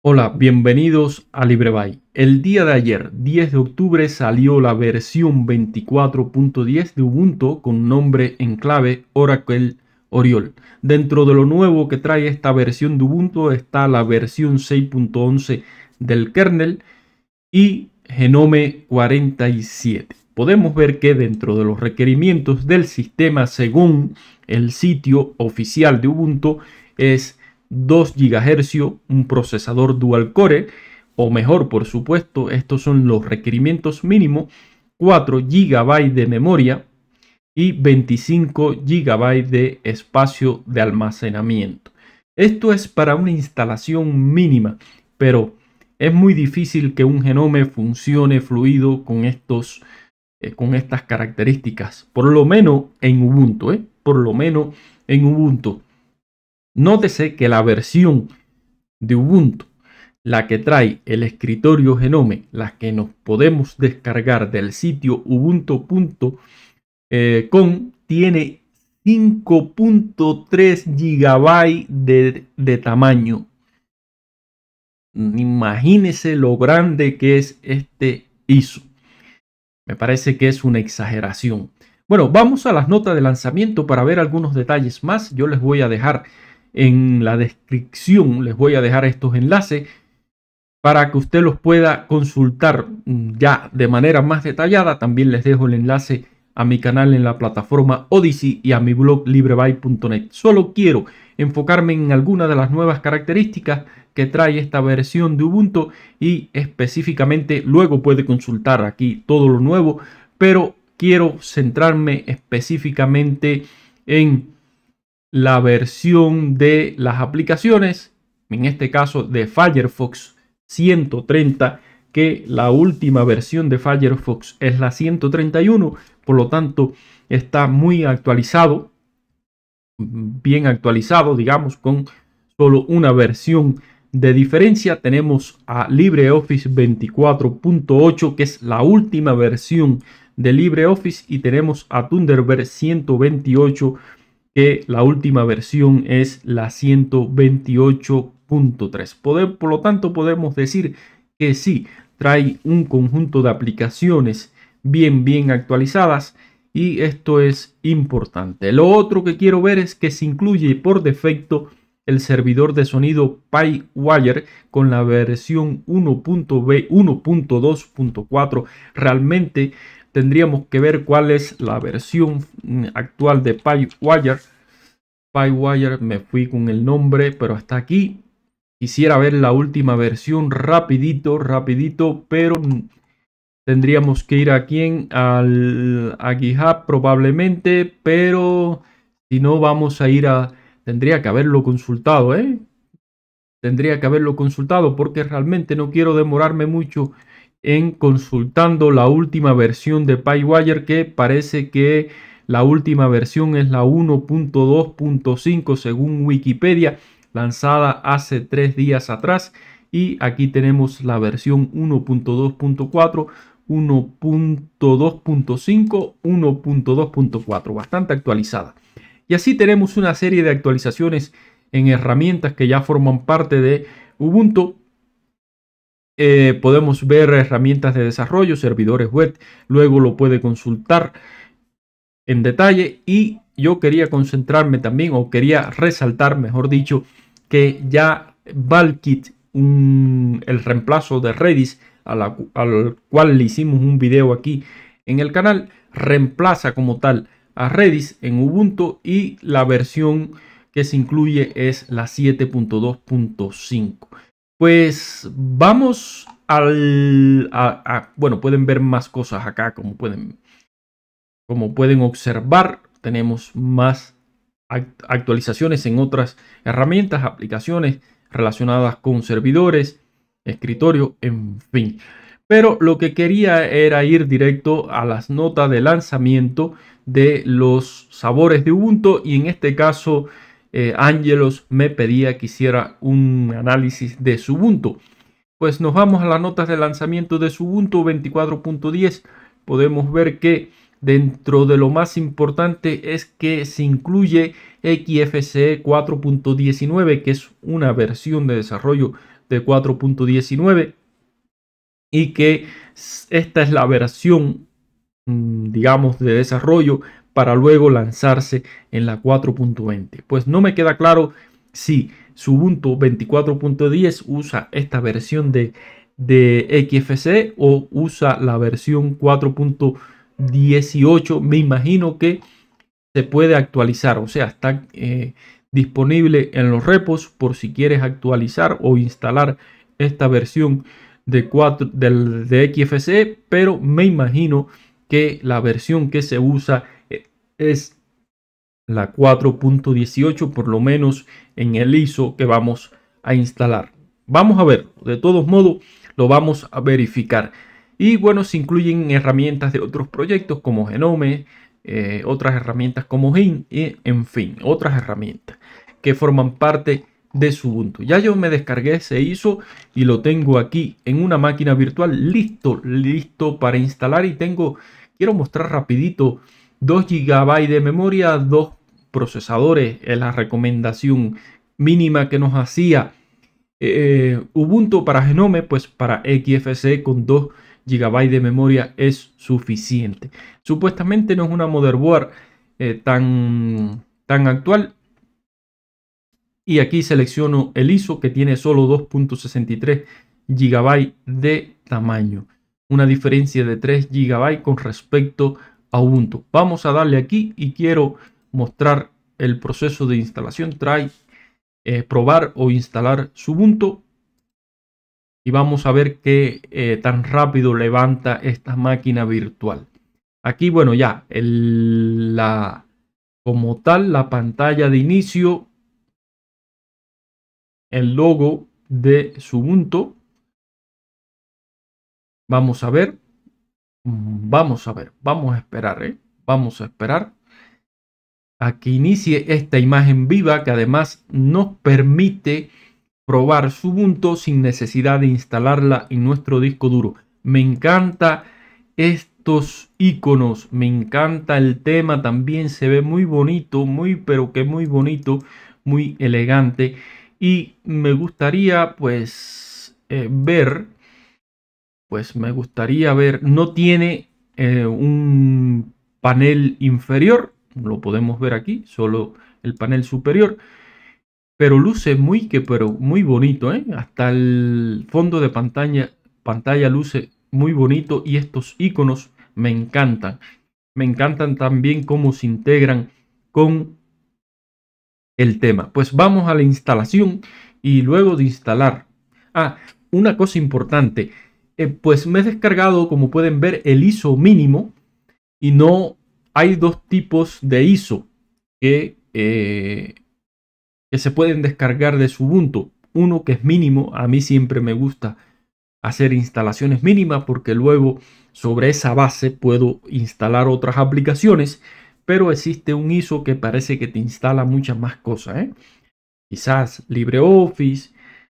Hola, bienvenidos a LibreBay. El día de ayer, 10 de octubre, salió la versión 24.10 de Ubuntu con nombre en clave Oracle Oriol. Dentro de lo nuevo que trae esta versión de Ubuntu está la versión 6.11 del kernel y Genome 47. Podemos ver que dentro de los requerimientos del sistema, según el sitio oficial de Ubuntu, es 2 GHz, un procesador dual core, o mejor, por supuesto, estos son los requerimientos mínimos, 4 GB de memoria y 25 GB de espacio de almacenamiento. Esto es para una instalación mínima, pero es muy difícil que un genome funcione fluido con, estos, eh, con estas características, por lo menos en Ubuntu, ¿eh? por lo menos en Ubuntu. Nótese que la versión de Ubuntu, la que trae el escritorio Genome, la que nos podemos descargar del sitio ubuntu.com, eh, tiene 5.3 GB de, de tamaño. Imagínese lo grande que es este ISO. Me parece que es una exageración. Bueno, vamos a las notas de lanzamiento para ver algunos detalles más. Yo les voy a dejar en la descripción les voy a dejar estos enlaces para que usted los pueda consultar ya de manera más detallada. También les dejo el enlace a mi canal en la plataforma Odyssey y a mi blog LibreBy.net. Solo quiero enfocarme en algunas de las nuevas características que trae esta versión de Ubuntu y específicamente luego puede consultar aquí todo lo nuevo, pero quiero centrarme específicamente en la versión de las aplicaciones, en este caso de Firefox 130, que la última versión de Firefox es la 131, por lo tanto está muy actualizado, bien actualizado, digamos, con solo una versión de diferencia. Tenemos a LibreOffice 24.8, que es la última versión de LibreOffice, y tenemos a Thunderbird 128 que la última versión es la 128.3. Por lo tanto, podemos decir que sí, trae un conjunto de aplicaciones bien, bien actualizadas y esto es importante. Lo otro que quiero ver es que se incluye por defecto el servidor de sonido PyWire con la versión 1.2.4. Realmente tendríamos que ver cuál es la versión actual de PyWire. PyWire me fui con el nombre, pero hasta aquí. Quisiera ver la última versión rapidito, rapidito, pero tendríamos que ir aquí en, al, a GitHub probablemente, pero si no vamos a ir a... Tendría que haberlo consultado, ¿eh? Tendría que haberlo consultado porque realmente no quiero demorarme mucho en consultando la última versión de PyWire que parece que la última versión es la 1.2.5 según Wikipedia lanzada hace tres días atrás y aquí tenemos la versión 1.2.4 1.2.5, 1.2.4, bastante actualizada. Y así tenemos una serie de actualizaciones en herramientas que ya forman parte de Ubuntu eh, podemos ver herramientas de desarrollo, servidores web, luego lo puede consultar en detalle y yo quería concentrarme también o quería resaltar, mejor dicho, que ya Valkit, el reemplazo de Redis, al cual le hicimos un video aquí en el canal, reemplaza como tal a Redis en Ubuntu y la versión que se incluye es la 7.2.5. Pues vamos al... bueno, pueden ver más cosas acá, como pueden, como pueden observar. Tenemos más actualizaciones en otras herramientas, aplicaciones relacionadas con servidores, escritorio, en fin. Pero lo que quería era ir directo a las notas de lanzamiento de los sabores de Ubuntu y en este caso eh, Angelos me pedía que hiciera un análisis de Subunto Pues nos vamos a las notas de lanzamiento de Subunto 24.10. Podemos ver que dentro de lo más importante es que se incluye XFCE 4.19, que es una versión de desarrollo de 4.19 y que esta es la versión mm, digamos de desarrollo para luego lanzarse en la 4.20. Pues no me queda claro si su Ubuntu 24.10 usa esta versión de, de XFC o usa la versión 4.18. Me imagino que se puede actualizar, o sea, está eh, disponible en los repos por si quieres actualizar o instalar esta versión de, 4, del, de XFC, pero me imagino que la versión que se usa es la 4.18 por lo menos en el ISO que vamos a instalar. Vamos a ver, de todos modos lo vamos a verificar. Y bueno, se incluyen herramientas de otros proyectos como Genome, eh, otras herramientas como GIN y en fin, otras herramientas que forman parte de su Ubuntu. Ya yo me descargué ese ISO y lo tengo aquí en una máquina virtual listo, listo para instalar y tengo, quiero mostrar rapidito 2 GB de memoria, 2 procesadores es la recomendación mínima que nos hacía eh, eh, Ubuntu para Genome, pues para XFCE con 2 GB de memoria es suficiente. Supuestamente no es una motherboard eh, tan, tan actual. Y aquí selecciono el ISO que tiene solo 2.63 GB de tamaño. Una diferencia de 3 GB con respecto a Ubuntu. Vamos a darle aquí y quiero mostrar el proceso de instalación. Try, eh, probar o instalar Ubuntu. Y vamos a ver qué eh, tan rápido levanta esta máquina virtual. Aquí, bueno, ya, el, la, como tal, la pantalla de inicio, el logo de Ubuntu. Vamos a ver. Vamos a ver, vamos a esperar, ¿eh? Vamos a esperar a que inicie esta imagen viva que además nos permite probar su punto sin necesidad de instalarla en nuestro disco duro. Me encanta estos iconos, me encanta el tema también, se ve muy bonito, muy pero que muy bonito, muy elegante y me gustaría pues eh, ver pues me gustaría ver, no tiene eh, un panel inferior, lo podemos ver aquí, solo el panel superior, pero luce muy que pero muy bonito, ¿eh? hasta el fondo de pantalla pantalla luce muy bonito y estos iconos me encantan. Me encantan también cómo se integran con el tema. Pues vamos a la instalación y luego de instalar. Ah, una cosa importante, eh, pues me he descargado, como pueden ver, el ISO mínimo y no hay dos tipos de ISO que, eh, se pueden descargar de su Ubuntu. Uno que es mínimo, a mí siempre me gusta hacer instalaciones mínimas porque luego sobre esa base puedo instalar otras aplicaciones, pero existe un ISO que parece que te instala muchas más cosas. ¿eh? Quizás LibreOffice,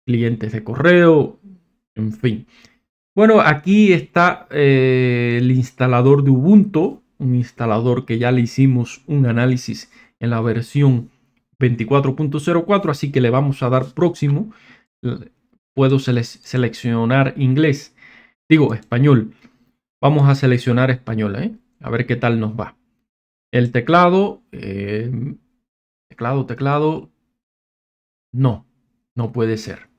clientes de correo, en fin. Bueno, aquí está eh, el instalador de Ubuntu, un instalador que ya le hicimos un análisis en la versión 24.04, así que le vamos a dar próximo. Puedo seleccionar inglés, digo español. Vamos a seleccionar español, ¿eh? a ver qué tal nos va. El teclado, eh, teclado, teclado. No, no puede ser.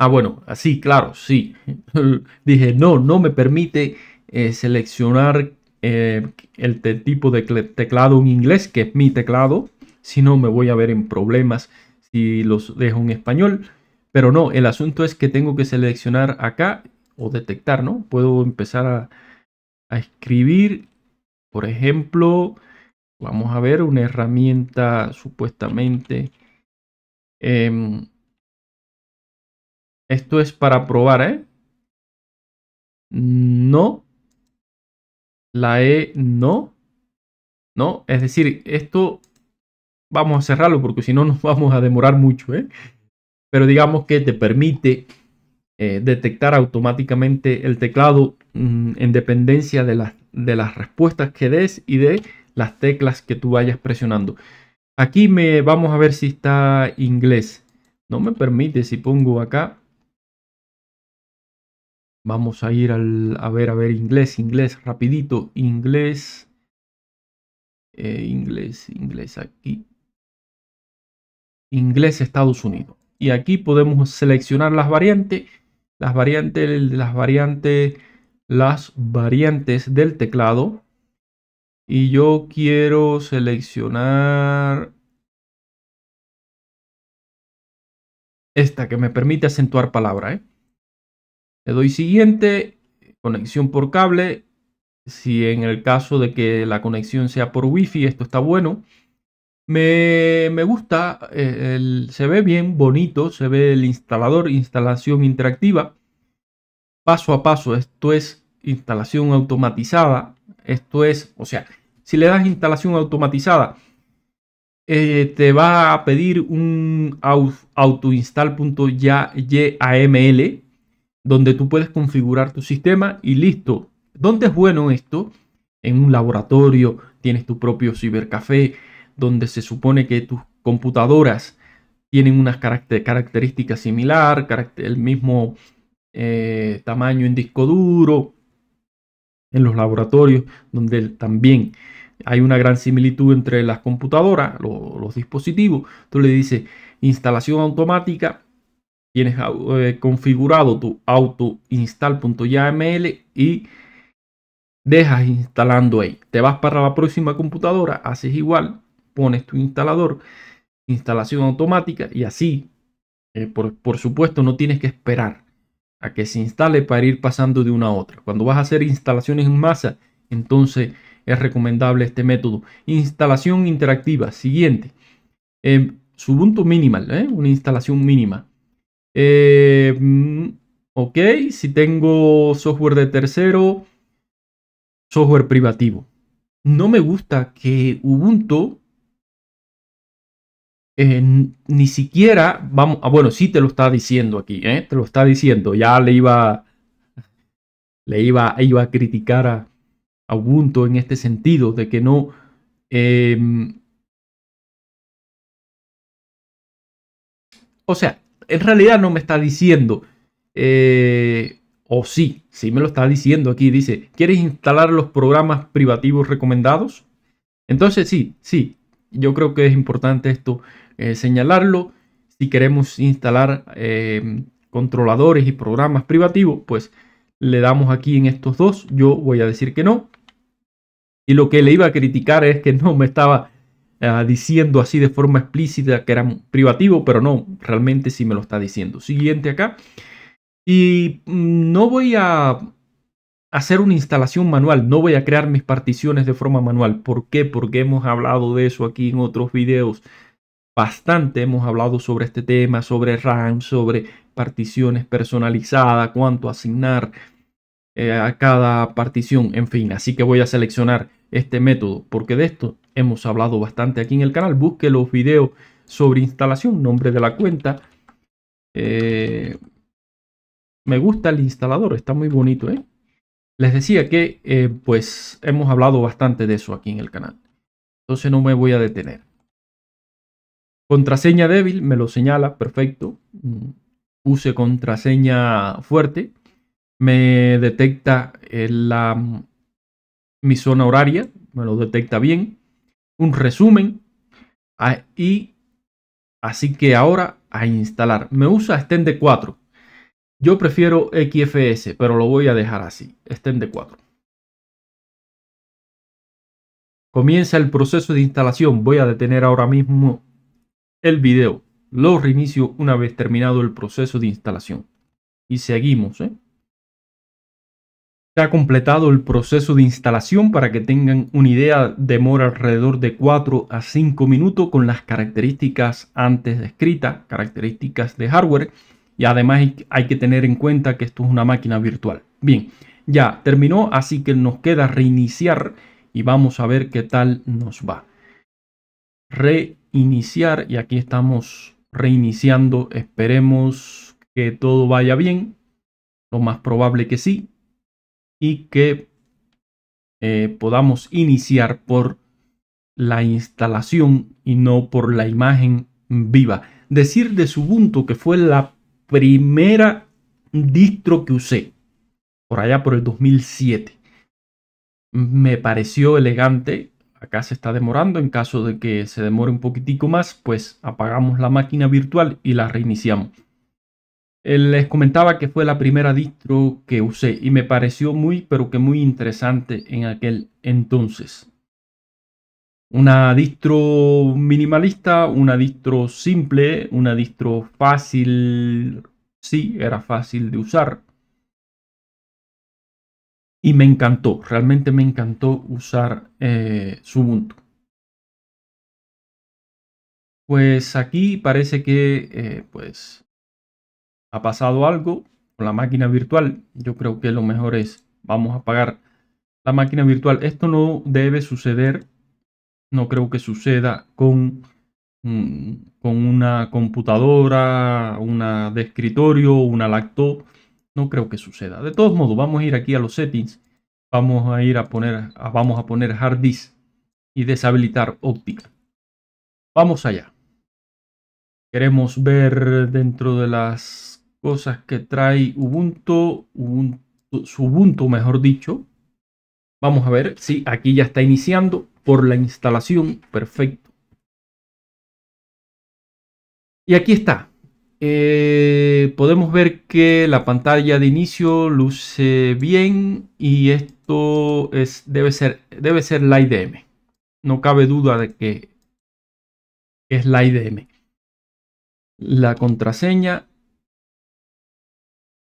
Ah, bueno, así, ah, claro, sí. Dije, no, no me permite eh, seleccionar eh, el tipo de teclado en inglés, que es mi teclado. Si no, me voy a ver en problemas si los dejo en español. Pero no, el asunto es que tengo que seleccionar acá o detectar, ¿no? Puedo empezar a, escribir, por ejemplo, vamos a ver una herramienta supuestamente... Em, esto es para probar, ¿eh? No. La E no. No, es decir, esto vamos a cerrarlo porque si no nos vamos a demorar mucho, ¿eh? Pero digamos que te permite eh, detectar automáticamente el teclado mm, en dependencia de, de las respuestas que des y de las teclas que tú vayas presionando. Aquí me vamos a ver si está inglés. No me permite si pongo acá Vamos a ir al, a ver, a ver, inglés, inglés, rapidito, inglés, eh, inglés, inglés aquí, inglés, Estados Unidos. Y aquí podemos seleccionar las variantes, las variantes, las variantes, las variantes del teclado. Y yo quiero seleccionar esta que me permite acentuar palabra, ¿eh? Le doy siguiente, conexión por cable. Si en el caso de que la conexión sea por wifi, esto está bueno. Me, gusta, eh, se ve bien, bonito, se ve el instalador, instalación interactiva. Paso a paso, esto es instalación automatizada. Esto es, o sea, si le das instalación automatizada, eh, te va a pedir un autoinstall.yaml donde tú puedes configurar tu sistema y listo. ¿Dónde es bueno esto? En un laboratorio, tienes tu propio cibercafé, donde se supone que tus computadoras tienen unas características similar, el mismo eh, tamaño en disco duro, en los laboratorios, donde también hay una gran similitud entre las computadoras, los dispositivos. Tú le dices instalación automática Tienes eh, configurado tu auto y dejas instalando ahí. Te vas para la próxima computadora, haces igual, pones tu instalador, instalación automática y así. Eh, por, supuesto, no tienes que esperar a que se instale para ir pasando de una a otra. Cuando vas a hacer instalaciones en masa, entonces es recomendable este método. Instalación interactiva. Siguiente. Em, eh, Subuntu Minimal, una instalación mínima. Eh, mm, ok, si tengo software de tercero, software privativo. No me gusta que Ubuntu eh, ni siquiera, vamos, ah, bueno, sí te lo está diciendo aquí, ¿eh? te lo está diciendo, ya le iba, le iba, a criticar a, Ubuntu en este sentido, de que no... Em, o sea, en realidad no me está diciendo, eh, o sí, sí me lo está diciendo aquí, dice, ¿quieres instalar los programas privativos recomendados? Entonces sí, sí, yo creo que es importante esto eh, señalarlo. Si queremos instalar eh, controladores y programas privativos, pues le damos aquí en estos dos. Yo voy a decir que no. Y lo que le iba a criticar es que no me estaba eh, diciendo así de forma explícita que era privativo, pero no, realmente sí me lo está diciendo. Siguiente acá. Y mm, no voy a hacer una instalación manual, no voy a crear mis particiones de forma manual. ¿Por qué? Porque hemos hablado de eso aquí en otros videos. Bastante hemos hablado sobre este tema, sobre RAM, sobre particiones personalizadas, cuánto asignar eh, a cada partición, en fin. Así que voy a seleccionar este método, porque de esto hemos hablado bastante aquí en el canal. Busque los videos sobre instalación, nombre de la cuenta. Eh, me gusta el instalador, está muy bonito. ¿eh? Les decía que eh, pues hemos hablado bastante de eso aquí en el canal. Entonces no me voy a detener. Contraseña débil, me lo señala, perfecto. Mm, use contraseña fuerte. Me detecta la, mi zona horaria, me lo detecta bien un resumen ah, y así que ahora a instalar. Me usa Extend 4. Yo prefiero XFS, pero lo voy a dejar así, Extend 4. Comienza el proceso de instalación. Voy a detener ahora mismo el video. Lo reinicio una vez terminado el proceso de instalación. Y seguimos, ¿eh? ha completado el proceso de instalación para que tengan una idea, demora alrededor de 4 a 5 minutos con las características antes descritas, características de hardware y además hay que tener en cuenta que esto es una máquina virtual. Bien, ya terminó, así que nos queda reiniciar y vamos a ver qué tal nos va. Reiniciar y aquí estamos reiniciando, esperemos que todo vaya bien, lo más probable que sí, y que eh, podamos iniciar por la instalación y no por la imagen viva. Decir de su punto que fue la primera distro que usé por allá por el 2007. Me pareció elegante. Acá se está demorando. En caso de que se demore un poquitico más, pues apagamos la máquina virtual y la reiniciamos. Les comentaba que fue la primera distro que usé y me pareció muy pero que muy interesante en aquel entonces. Una distro minimalista, una distro simple, una distro fácil, sí, era fácil de usar. Y me encantó, realmente me encantó usar eh, su mundo. Pues aquí parece que eh, pues ha pasado algo con la máquina virtual, yo creo que lo mejor es, vamos a apagar la máquina virtual. Esto no debe suceder, no creo que suceda con, mm, con una computadora, una de escritorio, una laptop, no creo que suceda. De todos modos, vamos a ir aquí a los settings, vamos a ir a poner, vamos a poner hard disk y deshabilitar óptica. Vamos allá. Queremos ver dentro de las cosas que trae Ubuntu, Ubuntu, Ubuntu mejor dicho. Vamos a ver si sí, aquí ya está iniciando por la instalación. Perfecto. Y aquí está. Eh, podemos ver que la pantalla de inicio luce bien y esto es, debe, ser, debe ser la IDM. No cabe duda de que es la IDM. La contraseña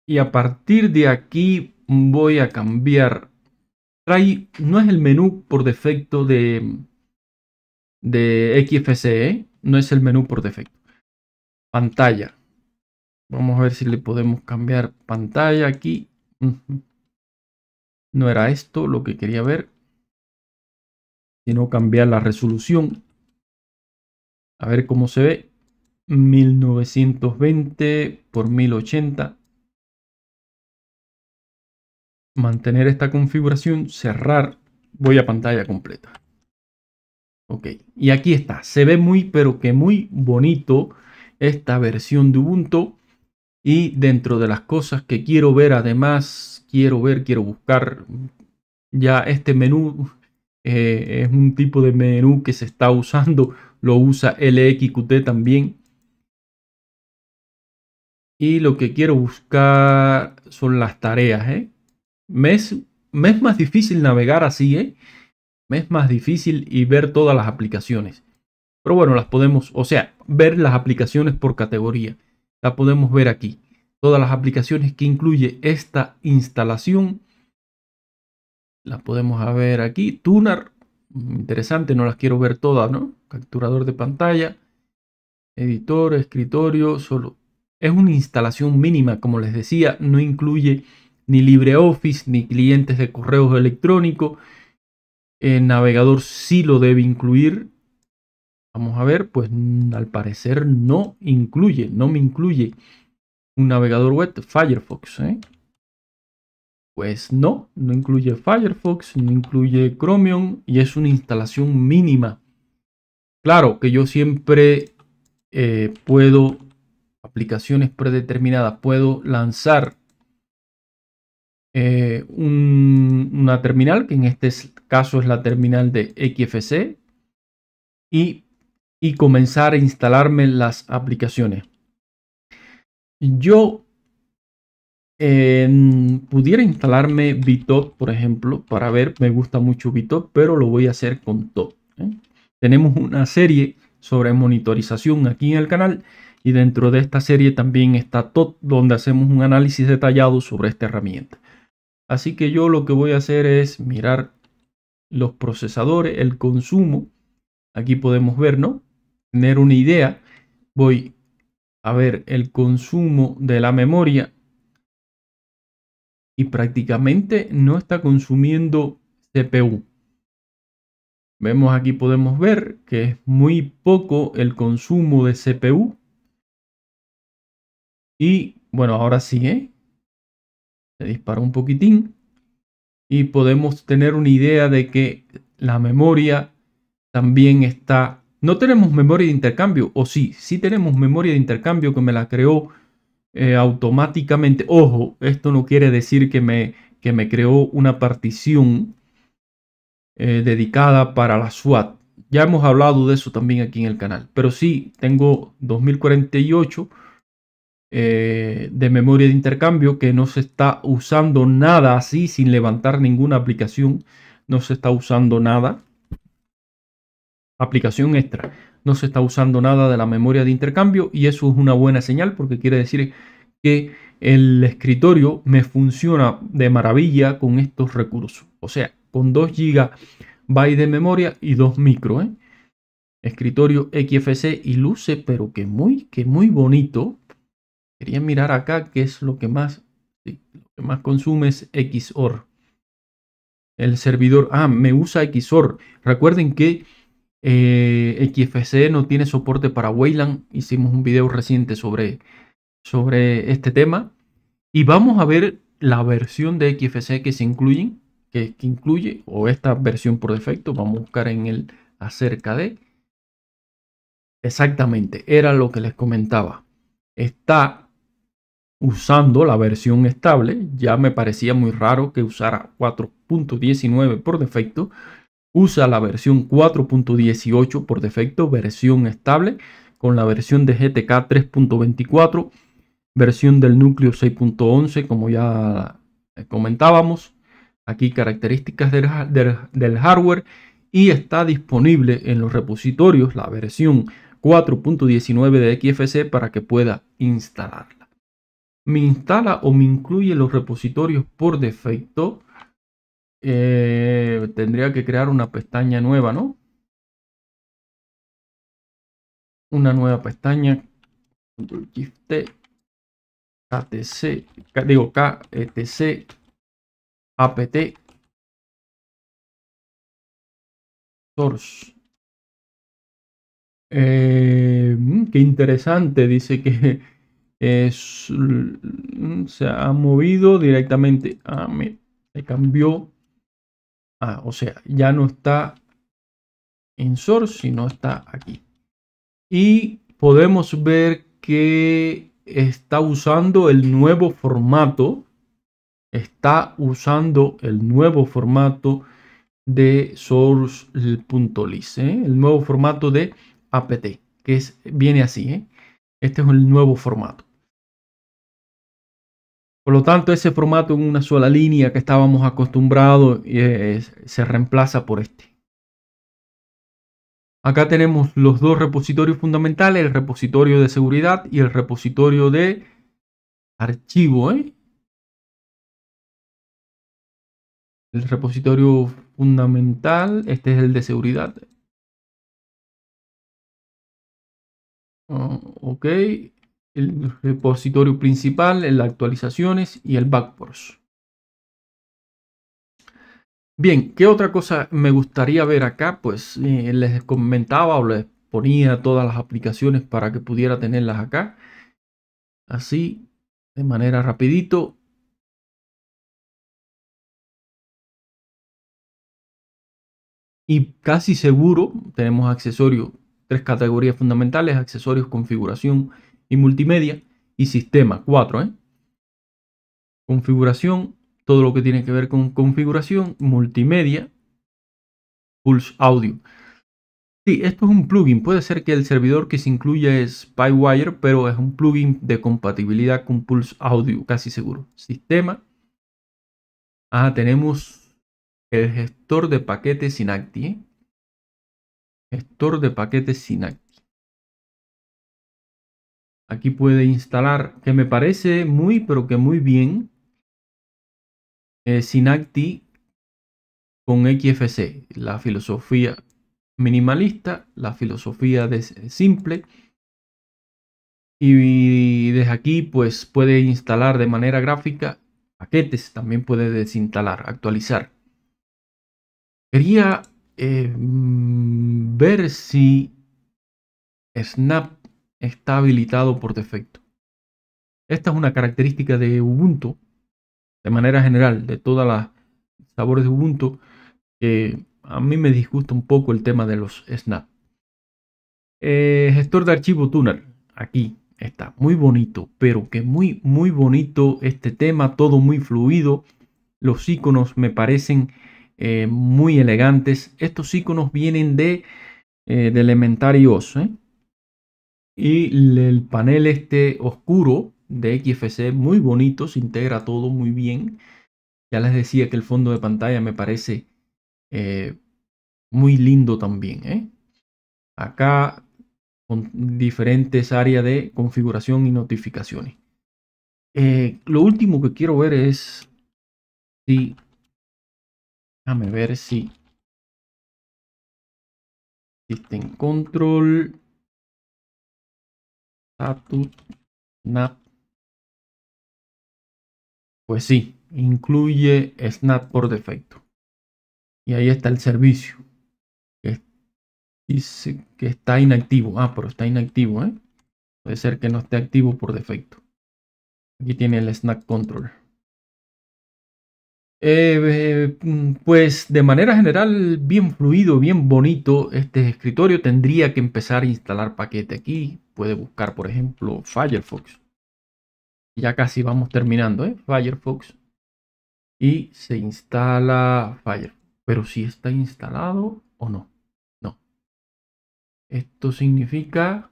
y a partir de aquí voy a cambiar. Trae, no es el menú por defecto de, de XFCE, no es el menú por defecto. Pantalla. Vamos a ver si le podemos cambiar pantalla aquí. No era esto lo que quería ver. Sino cambiar la resolución. A ver cómo se ve. 1920 por 1080 mantener esta configuración, cerrar, voy a pantalla completa. Ok, y aquí está, se ve muy pero que muy bonito esta versión de Ubuntu y dentro de las cosas que quiero ver además, quiero ver, quiero buscar ya este menú, eh, es un tipo de menú que se está usando, lo usa LXQT también. Y lo que quiero buscar son las tareas, ¿eh? me es, más difícil navegar así, ¿eh? Me es más difícil y ver todas las aplicaciones. Pero bueno, las podemos, o sea, ver las aplicaciones por categoría. La podemos ver aquí. Todas las aplicaciones que incluye esta instalación. Las podemos ver aquí. Tunar, interesante, no las quiero ver todas, ¿no? Capturador de pantalla, editor, escritorio, solo. Es una instalación mínima, como les decía, no incluye ni LibreOffice, ni clientes de correos electrónicos. El navegador sí lo debe incluir. Vamos a ver, pues mm, al parecer no incluye, no me incluye un navegador web Firefox. ¿eh? Pues no, no incluye Firefox, no incluye Chromium y es una instalación mínima. Claro que yo siempre eh, puedo, aplicaciones predeterminadas, puedo lanzar eh, una terminal, que en este caso es la terminal de XFC, y, comenzar a instalarme las aplicaciones. Yo eh, pudiera instalarme Bitot, por ejemplo, para ver, me gusta mucho Bitot, pero lo voy a hacer con Tot. ¿eh? Tenemos una serie sobre monitorización aquí en el canal y dentro de esta serie también está Tot, donde hacemos un análisis detallado sobre esta herramienta. Así que yo lo que voy a hacer es mirar los procesadores, el consumo. Aquí podemos ver, ¿no? Tener una idea. Voy a ver el consumo de la memoria. Y prácticamente no está consumiendo CPU. Vemos aquí podemos ver que es muy poco el consumo de CPU. Y bueno, ahora sí, ¿eh? dispara un poquitín y podemos tener una idea de que la memoria también está... No tenemos memoria de intercambio, o sí, sí tenemos memoria de intercambio que me la creó eh, automáticamente. Ojo, esto no quiere decir que me, que me creó una partición eh, dedicada para la SWAT. Ya hemos hablado de eso también aquí en el canal, pero sí tengo 2048 eh, de memoria de intercambio que no se está usando nada así sin levantar ninguna aplicación. No se está usando nada. Aplicación extra. No se está usando nada de la memoria de intercambio y eso es una buena señal porque quiere decir que el escritorio me funciona de maravilla con estos recursos. O sea, con 2 GB de memoria y 2 micro. ¿eh? Escritorio XFC y luce, pero que muy, que muy bonito. Quería mirar acá qué es lo que más, lo que más consume es XOR. El servidor, ah, me usa XOR. Recuerden que eh, XFC no tiene soporte para Wayland. Hicimos un video reciente sobre, sobre este tema. Y vamos a ver la versión de XFCE que se incluyen, que incluye, o esta versión por defecto. Vamos a buscar en el acerca de. Exactamente, era lo que les comentaba. Está usando la versión estable, ya me parecía muy raro que usara 4.19 por defecto, usa la versión 4.18 por defecto, versión estable, con la versión de GTK 3.24, versión del núcleo 6.11, como ya eh, comentábamos, aquí características del, hardware, y está disponible en los repositorios la versión 4.19 de XFC para que pueda instalarla me instala o me incluye los repositorios por defecto, eh, tendría que crear una pestaña nueva, ¿no? Una nueva pestaña, control shift KTC, digo KTC, APT, source. Eh, mm, qué interesante, dice que es, mm, se ha movido directamente. a me se cambió. Ah, o sea, ya no está en source, sino está aquí. Y podemos ver que está usando el nuevo formato. Está usando el nuevo formato de source.list, ¿eh? el nuevo formato de apt, que es, viene así. ¿eh? Este es el nuevo formato. Por lo tanto, ese formato en una sola línea que estábamos acostumbrados eh, se reemplaza por este. Acá tenemos los dos repositorios fundamentales, el repositorio de seguridad y el repositorio de archivo. ¿eh? El repositorio fundamental, este es el de seguridad, Ah, ok. El repositorio principal, las actualizaciones y el backports. Bien, ¿qué otra cosa me gustaría ver acá? Pues eh, les comentaba o les ponía todas las aplicaciones para que pudiera tenerlas acá. Así, de manera rapidito. Y casi seguro tenemos accesorios tres categorías fundamentales, accesorios, configuración y multimedia, y sistema, cuatro. ¿eh? Configuración, todo lo que tiene que ver con configuración, multimedia, Pulse Audio. Sí, esto es un plugin. Puede ser que el servidor que se incluya es PyWire, pero es un plugin de compatibilidad con Pulse Audio, casi seguro. Sistema. Ah, tenemos el gestor de paquetes Inacti. ¿eh? Gestor de paquetes Synaptic. Aquí puede instalar, que me parece muy, pero que muy bien, eh, Synaptic con XFC, la filosofía minimalista, la filosofía de simple. Y desde aquí pues puede instalar de manera gráfica paquetes, también puede desinstalar, actualizar. Quería eh, mm, ver si Snap está habilitado por defecto. Esta es una característica de Ubuntu, de manera general, de todas las sabores de Ubuntu, que a mí me disgusta un poco el tema de los Snap. Eh, gestor de archivo Tuner, aquí está, muy bonito, pero que muy, muy bonito este tema, todo muy fluido. Los iconos me parecen eh, muy elegantes. Estos iconos vienen de, eh, de Elementary ¿eh? Y el panel este oscuro de XFC, muy bonito, se integra todo muy bien. Ya les decía que el fondo de pantalla me parece muy lindo también. Acá con diferentes áreas de configuración y notificaciones. lo último que quiero ver es si Déjame ver si... System control. Status. Snap. Pues sí, incluye Snap por defecto. Y ahí está el servicio. dice que está inactivo. Ah, pero está inactivo, ¿eh? Puede ser que no esté activo por defecto. Aquí tiene el Snap Control. Eh, eh, mm, pues de manera general, bien fluido, bien bonito este escritorio. Tendría que empezar a instalar paquete aquí. Puede buscar, por ejemplo, Firefox. Ya casi vamos terminando, ¿eh? Firefox. Y se instala Firefox. Pero si está instalado o no. No. Esto significa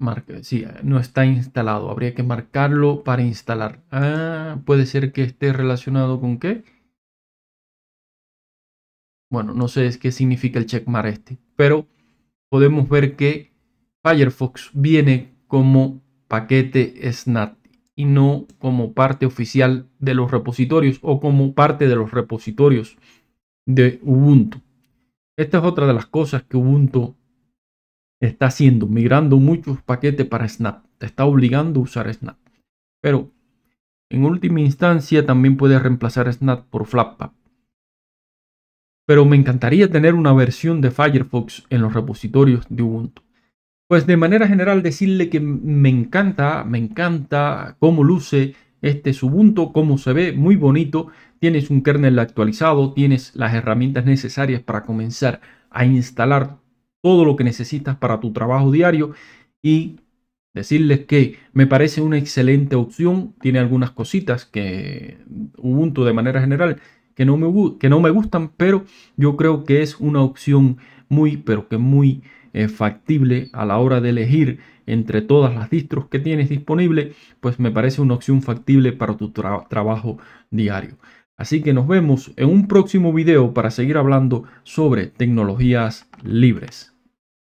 Marca, sí, no está instalado. Habría que marcarlo para instalar. Ah, puede ser que esté relacionado con qué. Bueno, no sé qué significa el checkmark este, pero podemos ver que Firefox viene como paquete snap y no como parte oficial de los repositorios o como parte de los repositorios de Ubuntu. Esta es otra de las cosas que Ubuntu está haciendo, migrando muchos paquetes para Snap. Te está obligando a usar Snap. Pero en última instancia también puedes reemplazar Snap por Flatpak. Pero me encantaría tener una versión de Firefox en los repositorios de Ubuntu. Pues de manera general decirle que me encanta, me encanta cómo luce este subunto, Ubuntu, cómo se ve, muy bonito. Tienes un kernel actualizado, tienes las herramientas necesarias para comenzar a instalar todo lo que necesitas para tu trabajo diario y decirles que me parece una excelente opción. Tiene algunas cositas que Ubuntu de manera general que no me, que no me gustan, pero yo creo que es una opción muy, pero que muy eh, factible a la hora de elegir entre todas las distros que tienes disponible, pues me parece una opción factible para tu trabajo diario. Así que nos vemos en un próximo video para seguir hablando sobre tecnologías libres.